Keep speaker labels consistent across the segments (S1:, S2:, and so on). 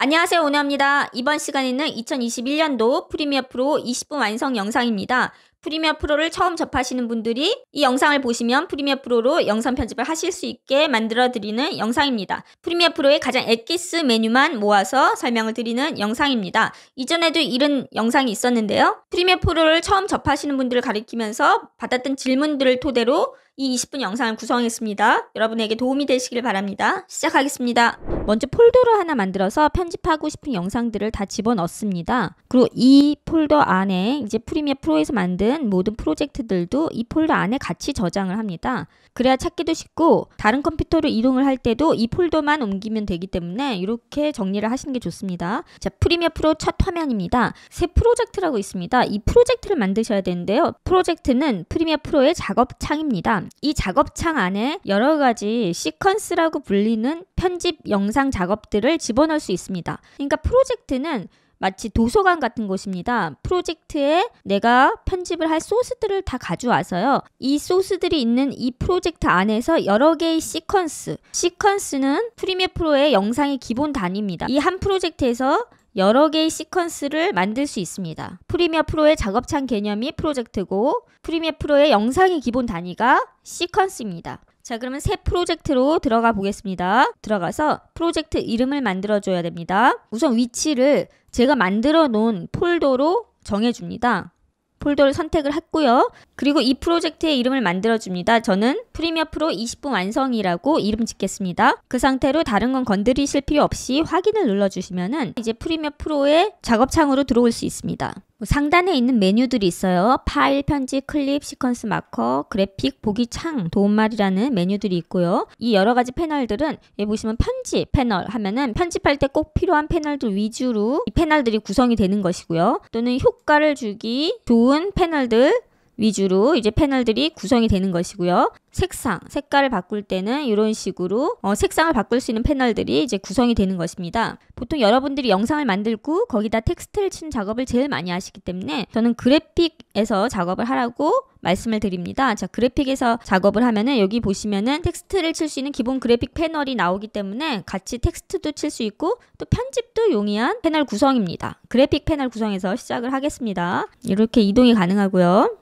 S1: 안녕하세요 오나입니다. 이번 시간에는 2021년도 프리미어 프로 20분 완성 영상입니다. 프리미어 프로를 처음 접하시는 분들이 이 영상을 보시면 프리미어 프로로 영상 편집을 하실 수 있게 만들어 드리는 영상입니다. 프리미어 프로의 가장 엑기스 메뉴만 모아서 설명을 드리는 영상입니다. 이전에도 이런 영상이 있었는데요. 프리미어 프로를 처음 접하시는 분들을 가리키면서 받았던 질문들을 토대로 이 20분 영상을 구성했습니다. 여러분에게 도움이 되시길 바랍니다. 시작하겠습니다. 먼저 폴더를 하나 만들어서 편집하고 싶은 영상들을 다 집어넣습니다. 그리고 이 폴더 안에 이제 프리미어 프로에서 만든 모든 프로젝트들도 이 폴더 안에 같이 저장을 합니다. 그래야 찾기도 쉽고 다른 컴퓨터로 이동을 할 때도 이 폴더만 옮기면 되기 때문에 이렇게 정리를 하시는 게 좋습니다. 자, 프리미어 프로 첫 화면입니다. 새 프로젝트라고 있습니다. 이 프로젝트를 만드셔야 되는데요. 프로젝트는 프리미어 프로의 작업창입니다. 이 작업창 안에 여러 가지 시퀀스라고 불리는 편집 영상 작업들을 집어넣을 수 있습니다. 그러니까 프로젝트는 마치 도서관 같은 곳입니다. 프로젝트에 내가 편집을 할 소스들을 다 가져와서요. 이 소스들이 있는 이 프로젝트 안에서 여러 개의 시퀀스. 시퀀스는 프리미어 프로의 영상의 기본 단위입니다. 이 한 프로젝트에서 여러 개의 시퀀스를 만들 수 있습니다. 프리미어 프로의 작업창 개념이 프로젝트고 프리미어 프로의 영상의 기본 단위가 시퀀스입니다. 자 그러면 새 프로젝트로 들어가 보겠습니다. 들어가서 프로젝트 이름을 만들어 줘야 됩니다. 우선 위치를 제가 만들어 놓은 폴더로 정해줍니다. 폴더를 선택을 했고요. 그리고 이 프로젝트의 이름을 만들어줍니다. 저는 프리미어 프로 20분 완성이라고 이름 짓겠습니다. 그 상태로 다른 건 건드리실 필요 없이 확인을 눌러주시면 이제 프리미어 프로의 작업창으로 들어올 수 있습니다. 뭐 상단에 있는 메뉴들이 있어요. 파일, 편집, 클립, 시퀀스 마커, 그래픽, 보기 창, 도움말이라는 메뉴들이 있고요. 이 여러 가지 패널들은 여기 보시면 편집 패널 하면은 편집할 때 꼭 필요한 패널들 위주로 이 패널들이 구성이 되는 것이고요. 또는 효과를 주기 좋은 패널들 위주로 이제 패널들이 구성이 되는 것이고요. 색상, 색깔을 바꿀 때는 이런 식으로 어, 색상을 바꿀 수 있는 패널들이 이제 구성이 되는 것입니다. 보통 여러분들이 영상을 만들고 거기다 텍스트를 치는 작업을 제일 많이 하시기 때문에 저는 그래픽에서 작업을 하라고 말씀을 드립니다. 자, 그래픽에서 작업을 하면은 여기 보시면은 텍스트를 칠 수 있는 기본 그래픽 패널이 나오기 때문에 같이 텍스트도 칠 수 있고 또 편집도 용이한 패널 구성입니다. 그래픽 패널 구성에서 시작을 하겠습니다. 이렇게 이동이 가능하고요.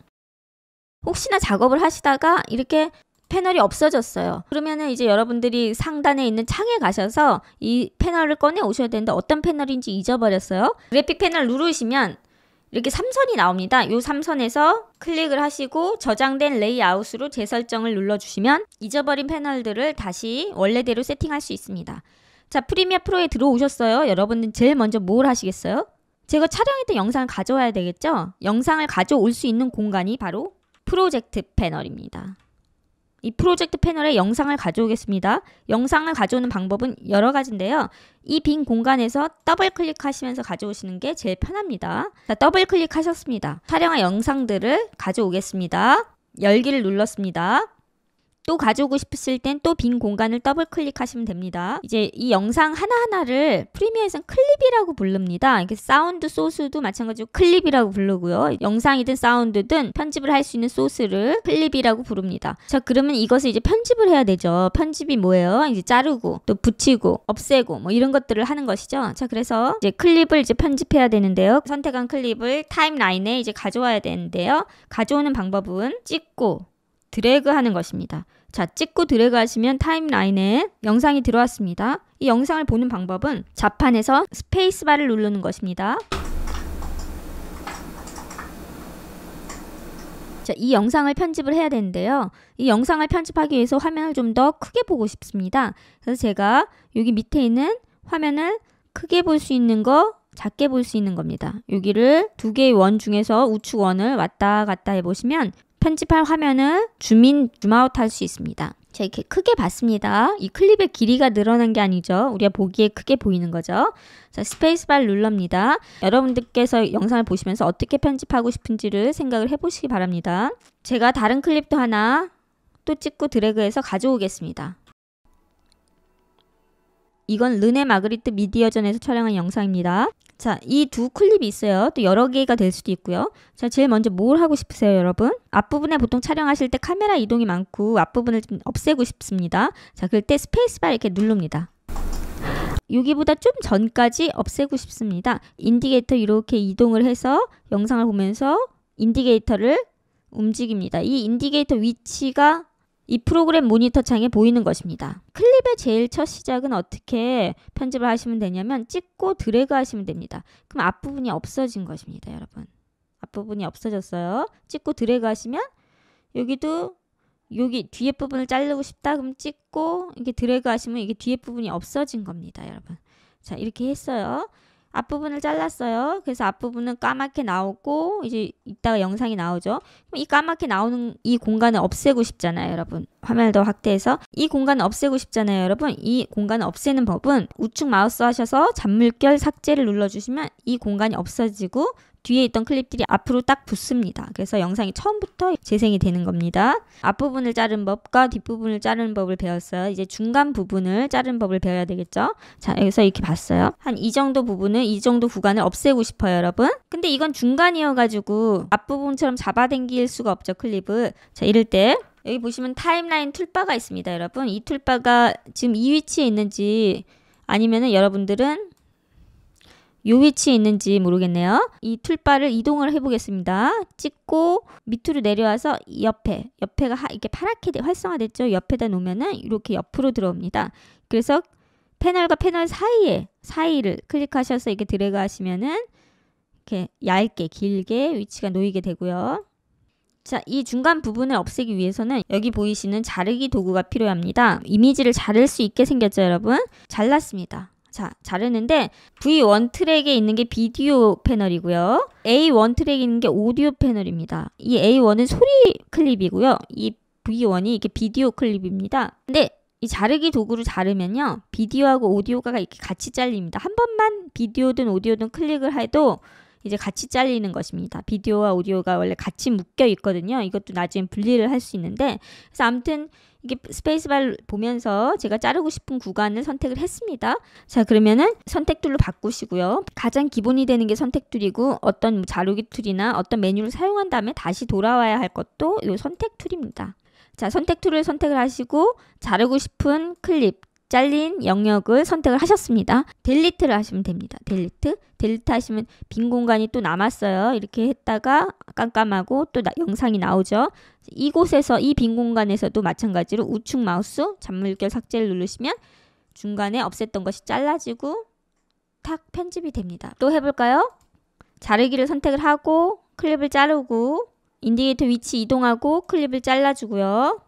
S1: 혹시나 작업을 하시다가 이렇게 패널이 없어졌어요. 그러면은 이제 여러분들이 상단에 있는 창에 가셔서 이 패널을 꺼내 오셔야 되는데 어떤 패널인지 잊어버렸어요. 그래픽 패널 누르시면 이렇게 3선이 나옵니다. 이 3선에서 클릭을 하시고 저장된 레이아웃으로 재설정을 눌러주시면 잊어버린 패널들을 다시 원래대로 세팅할 수 있습니다. 자 프리미어 프로에 들어오셨어요. 여러분은 제일 먼저 뭘 하시겠어요? 제가 촬영했던 영상을 가져와야 되겠죠? 영상을 가져올 수 있는 공간이 바로 프로젝트 패널입니다. 이 프로젝트 패널에 영상을 가져오겠습니다. 영상을 가져오는 방법은 여러 가지인데요. 이 빈 공간에서 더블 클릭하시면서 가져오시는 게 제일 편합니다. 자, 더블 클릭하셨습니다. 촬영한 영상들을 가져오겠습니다. 열기를 눌렀습니다. 또 가져오고 싶으실 땐 또 빈 공간을 더블 클릭하시면 됩니다. 이제 이 영상 하나하나를 프리미어에선 클립이라고 부릅니다. 이렇게 사운드 소스도 마찬가지로 클립이라고 부르고요. 영상이든 사운드든 편집을 할 수 있는 소스를 클립이라고 부릅니다. 자, 그러면 이것을 이제 편집을 해야 되죠. 편집이 뭐예요? 이제 자르고 또 붙이고 없애고 뭐 이런 것들을 하는 것이죠. 자, 그래서 이제 클립을 이제 편집해야 되는데요. 선택한 클립을 타임라인에 이제 가져와야 되는데요. 가져오는 방법은 찍고 드래그 하는 것입니다. 자, 찍고 드래그하시면 타임라인에 영상이 들어왔습니다. 이 영상을 보는 방법은 자판에서 스페이스바를 누르는 것입니다. 자, 이 영상을 편집을 해야 되는데요. 이 영상을 편집하기 위해서 화면을 좀 더 크게 보고 싶습니다. 그래서 제가 여기 밑에 있는 화면을 크게 볼 수 있는 거 작게 볼 수 있는 겁니다. 여기를 두 개의 원 중에서 우측 원을 왔다 갔다 해보시면 편집할 화면은 줌인, 줌아웃 할 수 있습니다. 자, 이렇게 크게 봤습니다. 이 클립의 길이가 늘어난 게 아니죠. 우리가 보기에 크게 보이는 거죠. 자, 스페이스바 룰러입니다. 여러분들께서 영상을 보시면서 어떻게 편집하고 싶은지를 생각을 해보시기 바랍니다. 제가 다른 클립도 하나 또 찍고 드래그해서 가져오겠습니다. 이건 르네 마그리트 미디어전에서 촬영한 영상입니다. 자, 이 두 클립이 있어요. 또 여러 개가 될 수도 있고요. 자, 제일 먼저 뭘 하고 싶으세요, 여러분? 앞부분에 보통 촬영하실 때 카메라 이동이 많고 앞부분을 좀 없애고 싶습니다. 자, 그럴 때 스페이스바 이렇게 누릅니다. 여기보다 좀 전까지 없애고 싶습니다. 인디게이터 이렇게 이동을 해서 영상을 보면서 인디게이터를 움직입니다. 이 인디게이터 위치가 이 프로그램 모니터 창에 보이는 것입니다. 클립의 제일 첫 시작은 어떻게 편집을 하시면 되냐면 찍고 드래그 하시면 됩니다. 그럼 앞부분이 없어진 것입니다, 여러분. 앞부분이 없어졌어요. 찍고 드래그 하시면 여기도 여기 뒤에 부분을 자르고 싶다 그럼 찍고 이게 드래그 하시면 이게 뒤에 부분이 없어진 겁니다, 여러분. 자, 이렇게 했어요. 앞부분을 잘랐어요. 그래서 앞부분은 까맣게 나오고 이제 이따가 영상이 나오죠. 이 까맣게 나오는 이 공간을 없애고 싶잖아요, 여러분. 화면을 더 확대해서 이 공간을 없애고 싶잖아요, 여러분. 이 공간을 없애는 법은 우측 마우스 하셔서 잔물결 삭제를 눌러 주시면 이 공간이 없어지고 뒤에 있던 클립들이 앞으로 딱 붙습니다. 그래서 영상이 처음부터 재생이 되는 겁니다. 앞부분을 자른 법과 뒷부분을 자른 법을 배웠어요. 이제 중간 부분을 자른 법을 배워야 되겠죠. 자, 여기서 이렇게 봤어요. 한 이 정도 부분은 이 정도 구간을 없애고 싶어요, 여러분. 근데 이건 중간이어가지고 앞부분처럼 잡아당길 수가 없죠, 클립을. 자, 이럴 때 여기 보시면 타임라인 툴바가 있습니다, 여러분. 이 툴바가 지금 이 위치에 있는지 아니면은 여러분들은 요 위치에 있는지 모르겠네요. 이 툴바를 이동을 해보겠습니다. 찍고 밑으로 내려와서 옆에, 옆에가 하, 이렇게 파랗게 활성화됐죠. 옆에다 놓으면은 이렇게 옆으로 들어옵니다. 그래서 패널과 패널 사이에 사이를 클릭하셔서 이렇게 드래그 하시면은 이렇게 얇게 길게 위치가 놓이게 되고요. 자, 이 중간 부분을 없애기 위해서는 여기 보이시는 자르기 도구가 필요합니다. 이미지를 자를 수 있게 생겼죠, 여러분? 잘랐습니다. 자, 자르는데 V1 트랙에 있는 게 비디오 패널이고요. A1 트랙에 있는 게 오디오 패널입니다. 이 A1은 소리 클립이고요. 이 V1이 이렇게 비디오 클립입니다. 근데 이 자르기 도구로 자르면요. 비디오하고 오디오가 이렇게 같이 잘립니다. 한 번만 비디오든 오디오든 클릭을 해도 이제 같이 잘리는 것입니다. 비디오와 오디오가 원래 같이 묶여 있거든요. 이것도 나중에 분리를 할 수 있는데 그래서 아무튼 이게 스페이스바 보면서 제가 자르고 싶은 구간을 선택을 했습니다. 자 그러면은 선택툴로 바꾸시고요. 가장 기본이 되는 게 선택툴이고 어떤 자르기 툴이나 어떤 메뉴를 사용한 다음에 다시 돌아와야 할 것도 이 선택툴입니다. 자 선택툴을 선택을 하시고 자르고 싶은 클립 잘린 영역을 선택을 하셨습니다. 델리트를 하시면 됩니다. 델리트. 델리트 하시면 빈 공간이 또 남았어요. 이렇게 했다가 깜깜하고 또 나, 영상이 나오죠. 이곳에서 이 빈 공간에서도 마찬가지로 우측 마우스 잔물결 삭제를 누르시면 중간에 없앴던 것이 잘라지고 탁 편집이 됩니다. 또 해볼까요? 자르기를 선택을 하고 클립을 자르고 인디게이터 위치 이동하고 클립을 잘라주고요.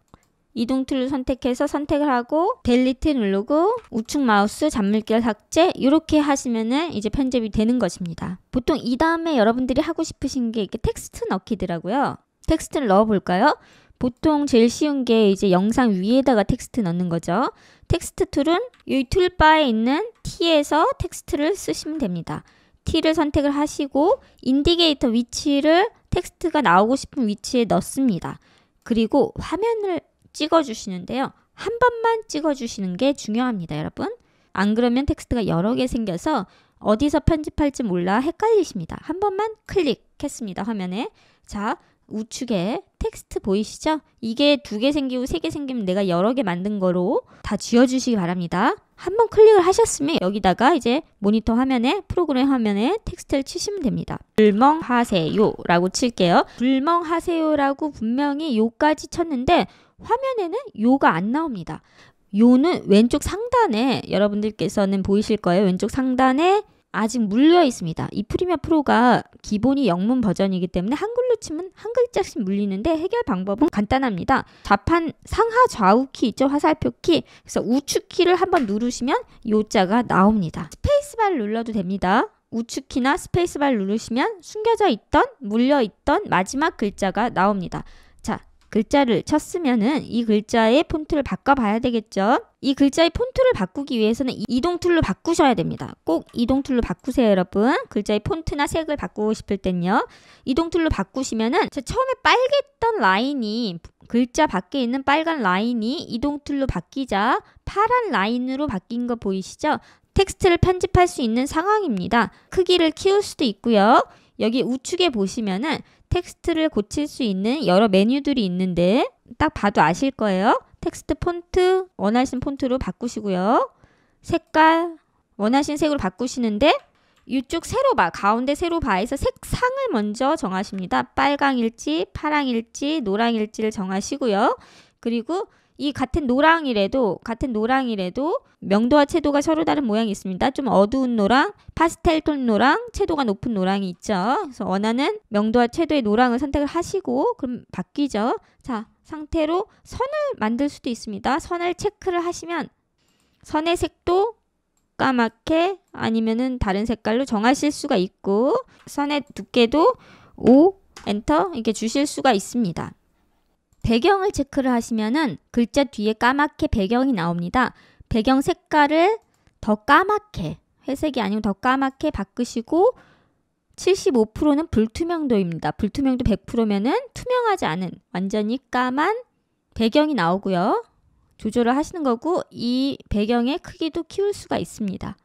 S1: 이동 툴을 선택해서 선택을 하고 델리트 누르고 우측 마우스 잔물결 삭제 이렇게 하시면은 이제 편집이 되는 것입니다. 보통 이 다음에 여러분들이 하고 싶으신 게 이렇게 텍스트 넣기더라고요. 텍스트를 넣어볼까요? 보통 제일 쉬운 게 이제 영상 위에다가 텍스트 넣는 거죠. 텍스트 툴은 이 툴바에 있는 T에서 텍스트를 쓰시면 됩니다. T를 선택을 하시고 인디게이터 위치를 텍스트가 나오고 싶은 위치에 넣습니다. 그리고 화면을 찍어주시는데요. 한 번만 찍어주시는 게 중요합니다, 여러분. 안 그러면 텍스트가 여러 개 생겨서 어디서 편집할지 몰라 헷갈리십니다. 한 번만 클릭했습니다, 화면에. 자, 우측에 텍스트 보이시죠? 이게 두 개 생기고 세 개 생기면 내가 여러 개 만든 거로 다 지워주시기 바랍니다. 한번 클릭을 하셨으면 여기다가 이제 모니터 화면에 프로그램 화면에 텍스트를 치시면 됩니다. 불멍하세요 라고 칠게요. 불멍하세요 라고 분명히 요까지 쳤는데 화면에는 요가 안 나옵니다. 요는 왼쪽 상단에 여러분들께서는 보이실 거예요. 왼쪽 상단에 아직 물려 있습니다. 이 프리미어 프로가 기본이 영문 버전이기 때문에 한글로 치면 한 글자씩 물리는데 해결 방법은 간단합니다. 좌판 상하 좌우 키 있죠? 화살표 키. 그래서 우측 키를 한번 누르시면 요자가 나옵니다. 스페이스바를 눌러도 됩니다. 우측 키나 스페이스바를 누르시면 숨겨져 있던 물려 있던 마지막 글자가 나옵니다. 글자를 쳤으면은 이 글자의 폰트를 바꿔봐야 되겠죠. 이 글자의 폰트를 바꾸기 위해서는 이동 툴로 바꾸셔야 됩니다. 꼭 이동 툴로 바꾸세요, 여러분. 글자의 폰트나 색을 바꾸고 싶을 땐요. 이동 툴로 바꾸시면은 처음에 빨갰던 라인이 글자 밖에 있는 빨간 라인이 이동 툴로 바뀌자 파란 라인으로 바뀐 거 보이시죠? 텍스트를 편집할 수 있는 상황입니다. 크기를 키울 수도 있고요. 여기 우측에 보시면은 텍스트를 고칠 수 있는 여러 메뉴들이 있는데 딱 봐도 아실 거예요. 텍스트 폰트 원하신 폰트로 바꾸시고요. 색깔 원하신 색으로 바꾸시는데 이쪽 세로바 가운데 세로바에서 색상을 먼저 정하십니다. 빨강일지 파랑일지 노랑일지를 정하시고요. 그리고 이 같은 노랑이래도 같은 노랑이래도 명도와 채도가 서로 다른 모양이 있습니다. 좀 어두운 노랑, 파스텔 톤 노랑, 채도가 높은 노랑이 있죠. 그래서 원하는 명도와 채도의 노랑을 선택을 하시고 그럼 바뀌죠. 자, 상태로 선을 만들 수도 있습니다. 선을 체크를 하시면 선의 색도 까맣게 아니면은 다른 색깔로 정하실 수가 있고 선의 두께도 5 엔터 이렇게 주실 수가 있습니다. 배경을 체크를 하시면은 글자 뒤에 까맣게 배경이 나옵니다. 배경 색깔을 더 까맣게 회색이 아니고 더 까맣게 바꾸시고 75%는 불투명도입니다. 불투명도 100%면은 투명하지 않은 완전히 까만 배경이 나오고요. 조절을 하시는 거고 이 배경의 크기도 키울 수가 있습니다.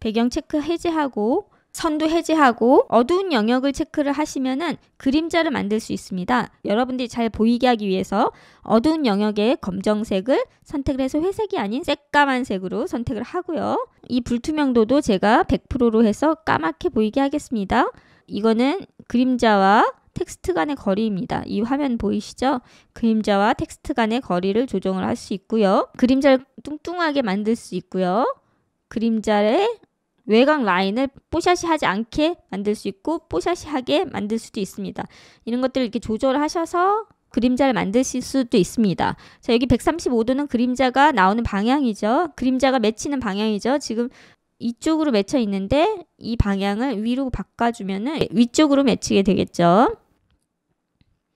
S1: 배경 체크 해제하고 선도 해제하고 어두운 영역을 체크를 하시면은 그림자를 만들 수 있습니다. 여러분들이 잘 보이게 하기 위해서 어두운 영역에 검정색을 선택을 해서 회색이 아닌 새까만 색으로 선택을 하고요. 이 불투명도도 제가 100%로 해서 까맣게 보이게 하겠습니다. 이거는 그림자와 텍스트 간의 거리입니다. 이 화면 보이시죠? 그림자와 텍스트 간의 거리를 조정을 할 수 있고요. 그림자를 뚱뚱하게 만들 수 있고요. 그림자의 외곽 라인을 뽀샤시 하지 않게 만들 수 있고 뽀샤시 하게 만들 수도 있습니다. 이런 것들을 이렇게 조절하셔서 그림자를 만드실 수도 있습니다. 자, 여기 135도는 그림자가 나오는 방향이죠. 그림자가 맺히는 방향이죠. 지금 이쪽으로 맺혀 있는데 이 방향을 위로 바꿔주면 위쪽으로 맺히게 되겠죠.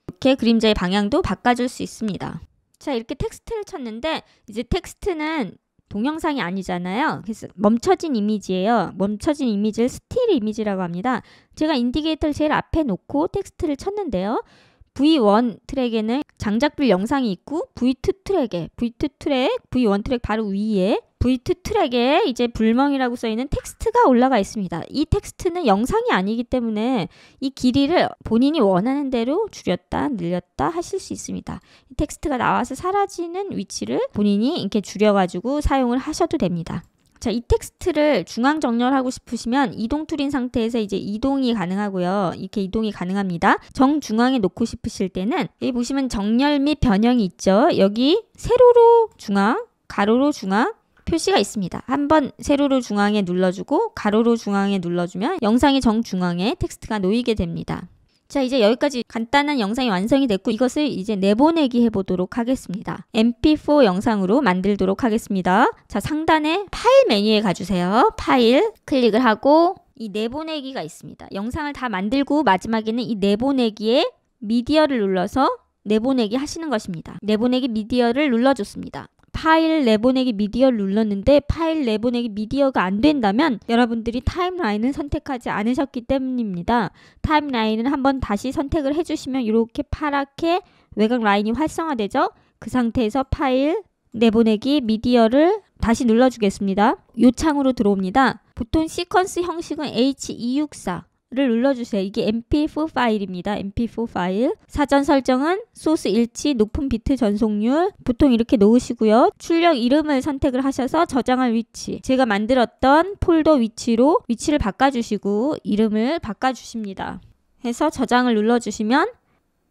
S1: 이렇게 그림자의 방향도 바꿔줄 수 있습니다. 자, 이렇게 텍스트를 쳤는데 이제 텍스트는 동영상이 아니잖아요. 그래서 멈춰진 이미지예요. 멈춰진 이미지를 스틸 이미지라고 합니다. 제가 인디게이터를 제일 앞에 놓고 텍스트를 쳤는데요. V1 트랙에는 장작불 영상이 있고 V2 트랙에 V2 트랙, V1 트랙 바로 위에 V2 트랙에 이제 불멍이라고 써있는 텍스트가 올라가 있습니다. 이 텍스트는 영상이 아니기 때문에 이 길이를 본인이 원하는 대로 줄였다, 늘렸다 하실 수 있습니다. 이 텍스트가 나와서 사라지는 위치를 본인이 이렇게 줄여가지고 사용을 하셔도 됩니다. 자, 이 텍스트를 중앙 정렬하고 싶으시면 이동 툴인 상태에서 이제 이동이 가능하고요. 이렇게 이동이 가능합니다. 정중앙에 놓고 싶으실 때는 여기 보시면 정렬 및 변형이 있죠. 여기 세로로 중앙, 가로로 중앙, 표시가 있습니다. 한번 세로로 중앙에 눌러주고 가로로 중앙에 눌러주면 영상의 정중앙에 텍스트가 놓이게 됩니다. 자 이제 여기까지 간단한 영상이 완성이 됐고 이것을 이제 내보내기 해보도록 하겠습니다. mp4 영상으로 만들도록 하겠습니다. 자 상단에 파일 메뉴에 가주세요. 파일 클릭을 하고 이 내보내기가 있습니다. 영상을 다 만들고 마지막에는 이 내보내기에 미디어를 눌러서 내보내기 하시는 것입니다. 내보내기 미디어를 눌러줬습니다. 파일 내보내기 미디어를 눌렀는데 파일 내보내기 미디어가 안 된다면 여러분들이 타임라인을 선택하지 않으셨기 때문입니다. 타임라인을 한번 다시 선택을 해주시면 이렇게 파랗게 외곽 라인이 활성화되죠. 그 상태에서 파일 내보내기 미디어를 다시 눌러주겠습니다. 요 창으로 들어옵니다. 보통 시퀀스 형식은 H264 를 눌러주세요. 이게 mp4 파일입니다. mp4 파일. 사전 설정은 소스 일치, 높은 비트 전송률 보통 이렇게 놓으시고요. 출력 이름을 선택을 하셔서 저장할 위치. 제가 만들었던 폴더 위치로 위치를 바꿔주시고 이름을 바꿔주십니다. 해서 저장을 눌러주시면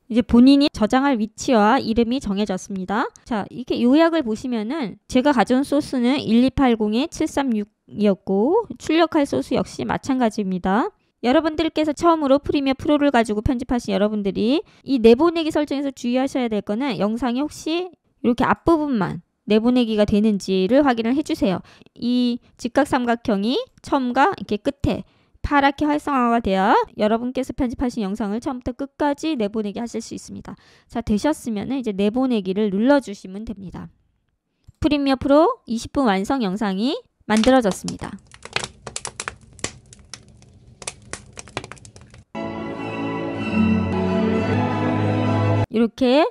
S1: 이제 본인이 저장할 위치와 이름이 정해졌습니다. 자, 이렇게 요약을 보시면은 제가 가져온 소스는 12802-736이었고 출력할 소스 역시 마찬가지입니다. 여러분들께서 처음으로 프리미어 프로를 가지고 편집하신 여러분들이 이 내보내기 설정에서 주의하셔야 될 거는 영상이 혹시 이렇게 앞부분만 내보내기가 되는지를 확인을 해주세요. 이 직각 삼각형이 처음과 이렇게 끝에 파랗게 활성화가 되어 여러분께서 편집하신 영상을 처음부터 끝까지 내보내기 하실 수 있습니다. 자 되셨으면 이제 내보내기를 눌러주시면 됩니다. 프리미어 프로 20분 완성 영상이 만들어졌습니다. 이렇게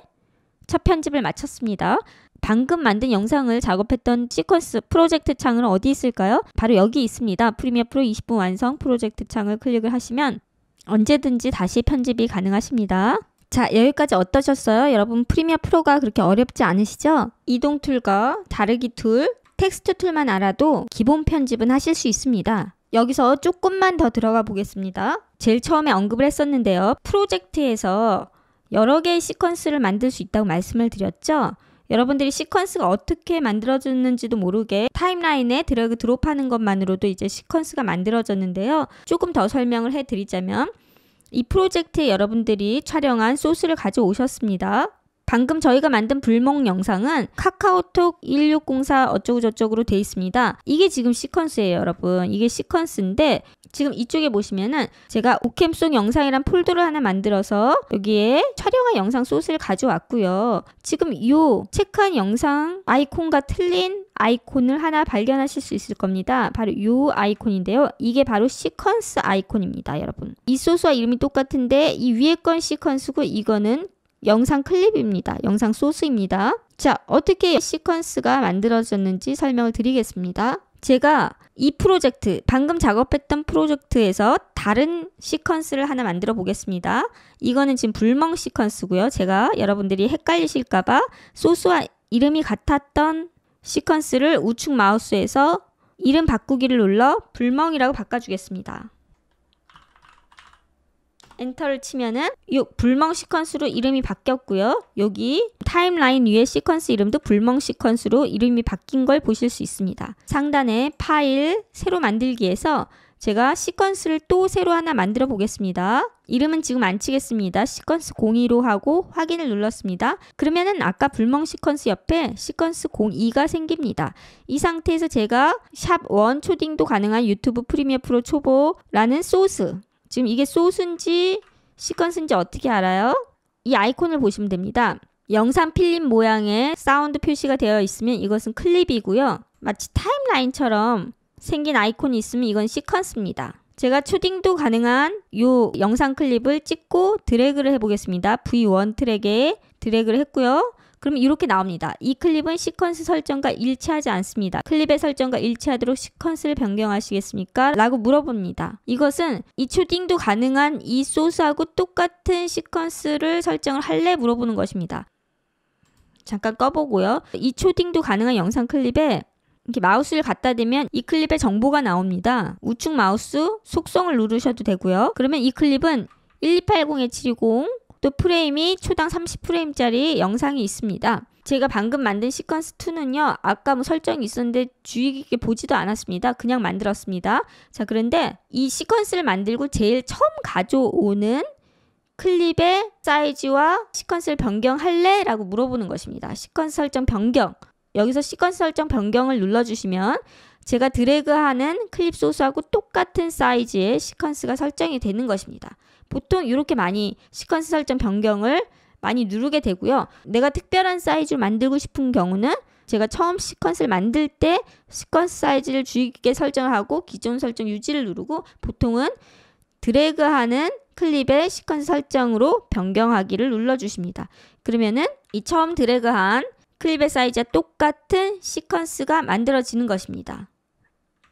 S1: 첫 편집을 마쳤습니다. 방금 만든 영상을 작업했던 시퀀스 프로젝트 창은 어디 있을까요? 바로 여기 있습니다. 프리미어 프로 20분 완성 프로젝트 창을 클릭을 하시면 언제든지 다시 편집이 가능하십니다. 자, 여기까지 어떠셨어요? 여러분 프리미어 프로가 그렇게 어렵지 않으시죠? 이동 툴과 다르기 툴, 텍스트 툴만 알아도 기본 편집은 하실 수 있습니다. 여기서 조금만 더 들어가 보겠습니다. 제일 처음에 언급을 했었는데요. 프로젝트에서 여러 개의 시퀀스를 만들 수 있다고 말씀을 드렸죠. 여러분들이 시퀀스가 어떻게 만들어졌는지도 모르게 타임라인에 드래그 드롭하는 것만으로도 이제 시퀀스가 만들어졌는데요. 조금 더 설명을 해드리자면 이 프로젝트에 여러분들이 촬영한 소스를 가져오셨습니다. 방금 저희가 만든 불멍 영상은 카카오톡 1604 어쩌고저쩌고로 돼 있습니다. 이게 지금 시퀀스예요, 여러분. 이게 시퀀스인데 지금 이쪽에 보시면은 제가 오캠송 영상이란 폴더를 하나 만들어서 여기에 촬영한 영상 소스를 가져왔고요. 지금 이 체크한 영상 아이콘과 틀린 아이콘을 하나 발견하실 수 있을 겁니다. 바로 이 아이콘인데요. 이게 바로 시퀀스 아이콘입니다, 여러분. 이 소스와 이름이 똑같은데 이 위에 건 시퀀스고 이거는 영상 클립입니다. 영상 소스입니다. 자, 어떻게 시퀀스가 만들어졌는지 설명을 드리겠습니다. 제가 이 프로젝트, 방금 작업했던 프로젝트에서 다른 시퀀스를 하나 만들어 보겠습니다. 이거는 지금 불멍 시퀀스고요. 제가 여러분들이 헷갈리실까봐 소스와 이름이 같았던 시퀀스를 우측 마우스에서 이름 바꾸기를 눌러 불멍이라고 바꿔주겠습니다. 엔터를 치면은 이 불멍 시퀀스로 이름이 바뀌었고요. 여기 타임라인 위에 시퀀스 이름도 불멍 시퀀스로 이름이 바뀐 걸 보실 수 있습니다. 상단에 파일 새로 만들기에서 제가 시퀀스를 또 새로 하나 만들어 보겠습니다. 이름은 지금 안 치겠습니다. 시퀀스 02로 하고 확인을 눌렀습니다. 그러면은 아까 불멍 시퀀스 옆에 시퀀스 02가 생깁니다. 이 상태에서 제가 샵1 초딩도 가능한 유튜브 프리미어 프로 초보라는 소스 지금 이게 소스인지 시퀀스인지 어떻게 알아요? 이 아이콘을 보시면 됩니다. 영상 필름 모양의 사운드 표시가 되어 있으면 이것은 클립이고요. 마치 타임라인처럼 생긴 아이콘이 있으면 이건 시퀀스입니다. 제가 초딩도 가능한 이 영상 클립을 찍고 드래그를 해보겠습니다. V1 트랙에 드래그를 했고요. 그럼 이렇게 나옵니다. 이 클립은 시퀀스 설정과 일치하지 않습니다. 클립의 설정과 일치하도록 시퀀스를 변경하시겠습니까? 라고 물어봅니다. 이것은 이초딩도 가능한 이 소스하고 똑같은 시퀀스를 설정을 할래 물어보는 것입니다. 잠깐 꺼보고요. 이 초딩도 가능한 영상 클립에 이렇게 마우스를 갖다 대면 이 클립에 정보가 나옵니다. 우측 마우스 속성을 누르셔도 되고요. 그러면 이 클립은 1280720또 프레임이 초당 30프레임짜리 영상이 있습니다. 제가 방금 만든 시퀀스 2는요. 아까 뭐 설정이 있었는데 주의 깊게 보지도 않았습니다. 그냥 만들었습니다. 자 그런데 이 시퀀스를 만들고 제일 처음 가져오는 클립의 사이즈와 시퀀스를 변경할래? 라고 물어보는 것입니다. 시퀀스 설정 변경 여기서 시퀀스 설정 변경을 눌러주시면 제가 드래그하는 클립 소스하고 똑같은 사이즈의 시퀀스가 설정이 되는 것입니다. 보통 이렇게 많이 시퀀스 설정 변경을 많이 누르게 되고요. 내가 특별한 사이즈를 만들고 싶은 경우는 제가 처음 시퀀스를 만들 때 시퀀스 사이즈를 주의 깊게 설정하고 기존 설정 유지를 누르고 보통은 드래그하는 클립의 시퀀스 설정으로 변경하기를 눌러주십니다. 그러면은 이 처음 드래그한 클립의 사이즈와 똑같은 시퀀스가 만들어지는 것입니다.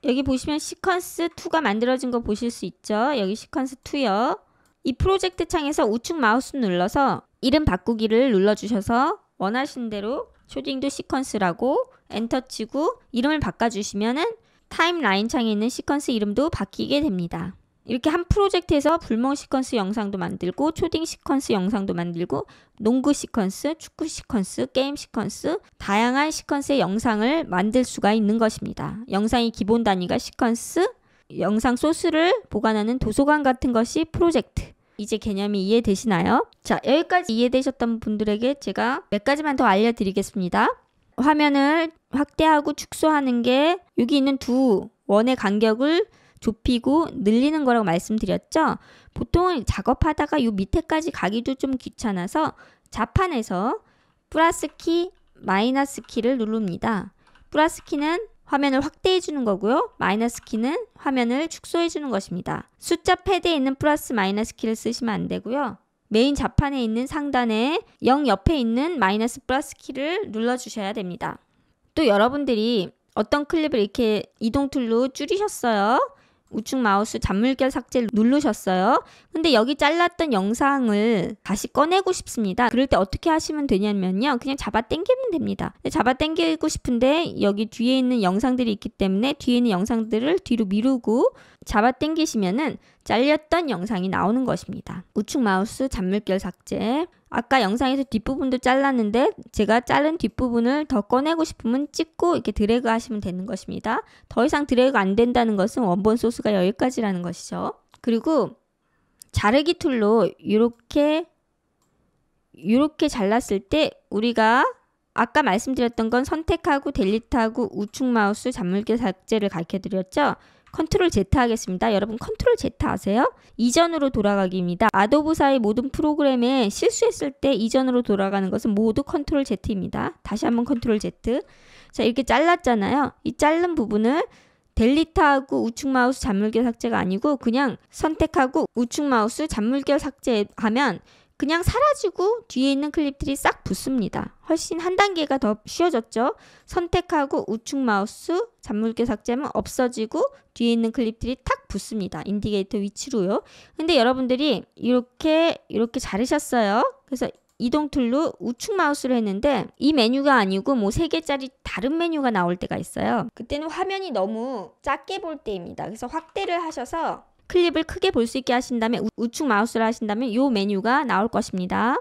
S1: 여기 보시면 시퀀스 2가 만들어진 거 보실 수 있죠? 여기 시퀀스 2요. 이 프로젝트 창에서 우측 마우스 눌러서 이름 바꾸기를 눌러주셔서 원하신 대로 쇼딩도 시퀀스라고 엔터 치고 이름을 바꿔주시면은 타임라인 창에 있는 시퀀스 이름도 바뀌게 됩니다. 이렇게 한 프로젝트에서 불멍 시퀀스 영상도 만들고 초딩 시퀀스 영상도 만들고 농구 시퀀스, 축구 시퀀스, 게임 시퀀스 다양한 시퀀스의 영상을 만들 수가 있는 것입니다. 영상의 기본 단위가 시퀀스, 영상 소스를 보관하는 도서관 같은 것이 프로젝트. 이제 개념이 이해되시나요? 자, 여기까지 이해되셨던 분들에게 제가 몇 가지만 더 알려드리겠습니다. 화면을 확대하고 축소하는 게 여기 있는 두 원의 간격을 좁히고 늘리는 거라고 말씀드렸죠. 보통은 작업하다가 이 밑에까지 가기도 좀 귀찮아서 자판에서 플러스 키, 마이너스 키를 누릅니다. 플러스 키는 화면을 확대해 주는 거고요. 마이너스 키는 화면을 축소해 주는 것입니다. 숫자 패드에 있는 플러스 마이너스 키를 쓰시면 안 되고요. 메인 자판에 있는 상단에 0 옆에 있는 마이너스 플러스 키를 눌러 주셔야 됩니다. 또 여러분들이 어떤 클립을 이렇게 이동 툴로 줄이셨어요. 우측 마우스 잔물결 삭제를 누르셨어요. 근데 여기 잘랐던 영상을 다시 꺼내고 싶습니다. 그럴 때 어떻게 하시면 되냐면요. 그냥 잡아 당기면 됩니다. 잡아 당기고 싶은데 여기 뒤에 있는 영상들이 있기 때문에 뒤에 있는 영상들을 뒤로 미루고 잡아 당기시면은 잘렸던 영상이 나오는 것입니다. 우측 마우스 잔물결 삭제 아까 영상에서 뒷부분도 잘랐는데 제가 자른 뒷부분을 더 꺼내고 싶으면 찍고 이렇게 드래그 하시면 되는 것입니다. 더 이상 드래그 안 된다는 것은 원본 소스가 여기까지라는 것이죠. 그리고 자르기 툴로 이렇게 이렇게 잘랐을 때 우리가 아까 말씀드렸던 건 선택하고 델리트하고 우측 마우스 잔물개 삭제를 가르쳐 드렸죠. 컨트롤 Z 하겠습니다. 여러분 컨트롤 Z 아세요? 이전으로 돌아가기입니다. 아도브사의 모든 프로그램에 실수했을 때 이전으로 돌아가는 것은 모두 컨트롤 Z입니다. 다시 한번 컨트롤 Z. 자 이렇게 잘랐잖아요. 이 자른 부분을 델리트하고 우측 마우스 잔물결 삭제가 아니고 그냥 선택하고 우측 마우스 잔물결 삭제하면 그냥 사라지고 뒤에 있는 클립들이 싹 붙습니다. 훨씬 한 단계가 더 쉬워졌죠. 선택하고 우측 마우스 잔물개 삭제하면 없어지고 뒤에 있는 클립들이 탁 붙습니다. 인디게이터 위치로요. 근데 여러분들이 이렇게 이렇게 자르셨어요. 그래서 이동 툴로 우측 마우스를 했는데 이 메뉴가 아니고 뭐 3개짜리 다른 메뉴가 나올 때가 있어요. 그때는 화면이 너무 작게 볼 때입니다. 그래서 확대를 하셔서 클립을 크게 볼 수 있게 하신 다음에 우측 마우스를 하신다면 이 메뉴가 나올 것입니다.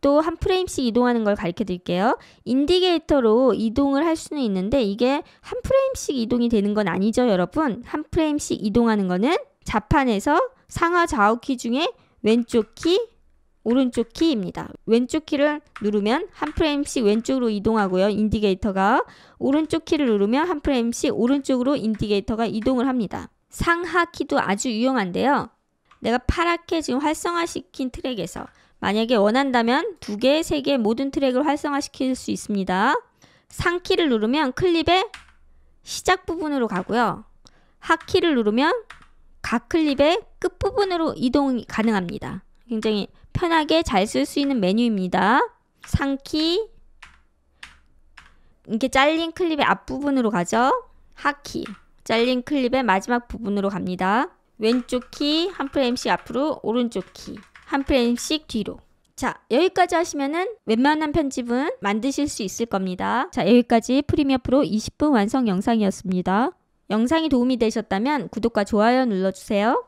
S1: 또 한 프레임씩 이동하는 걸 가르쳐 드릴게요. 인디게이터로 이동을 할 수는 있는데 이게 한 프레임씩 이동이 되는 건 아니죠 여러분. 한 프레임씩 이동하는 거는 자판에서 상하 좌우 키 중에 왼쪽 키, 오른쪽 키입니다. 왼쪽 키를 누르면 한 프레임씩 왼쪽으로 이동하고요. 인디게이터가 오른쪽 키를 누르면 한 프레임씩 오른쪽으로 인디게이터가 이동을 합니다. 상하키도 아주 유용한데요. 내가 파랗게 지금 활성화시킨 트랙에서 만약에 원한다면 두 개, 세 개 모든 트랙을 활성화시킬 수 있습니다. 상키를 누르면 클립의 시작 부분으로 가고요. 하키를 누르면 각 클립의 끝부분으로 이동이 가능합니다. 굉장히 편하게 잘 쓸 수 있는 메뉴입니다. 상키 이렇게 잘린 클립의 앞부분으로 가죠. 하키 잘린 클립의 마지막 부분으로 갑니다. 왼쪽 키 한 프레임씩 앞으로 오른쪽 키 한 프레임씩 뒤로 자 여기까지 하시면은 웬만한 편집은 만드실 수 있을 겁니다. 자 여기까지 프리미어 프로 20분 완성 영상이었습니다. 영상이 도움이 되셨다면 구독과 좋아요 눌러주세요.